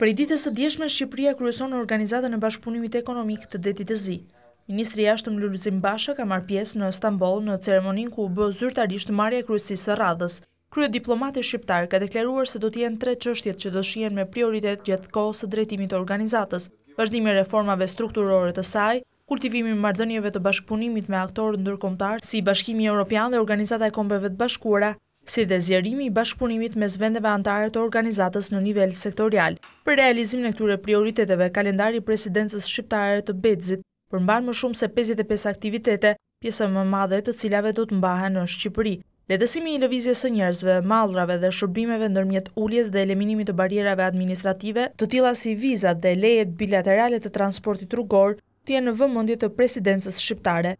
Për i ditës të djeshme, Shqipëria kryeson në organizatën e bashkëpunimit ekonomik të detit e zi. Ministri jashtëm Lulluzim Basha ka marrë pjesë në Istanbul në ceremonin ku u bë zyrtarisht marja kryesisë së radhës. Krye diplomatë shqiptar ka deklaruar se do të jenë tre çështjet që do shihen me prioritet gjatë kohës së drejtimit të organizatës: vazhdimi i reformave strukturore të saj, kultivimi i marrëdhënieve të bashkëpunimit me aktorë ndërkomtarë, si Bashkimi Evropian dhe Organizata e Kombeve të Bashkuara si dhe zjerimi i bashkëpunimit me zvendeve antare të organizatës në nivel sektorial. Për realizim në këture prioriteteve, kalendari presidencës shqiptare të Bedzit përmban më shumë se 55 aktivitete, pjesë më madhe të cilave do të mbahen në Shqipëri. Ledesimi i lëvizjes e njerëzve, maldrave dhe shërbimeve nërmjet ulljes dhe eliminimit të barjerave administrative, të tila si vizat dhe lejet bilateralet të transportit rrugor, jenë në vëmëndje të presidencës shqiptare.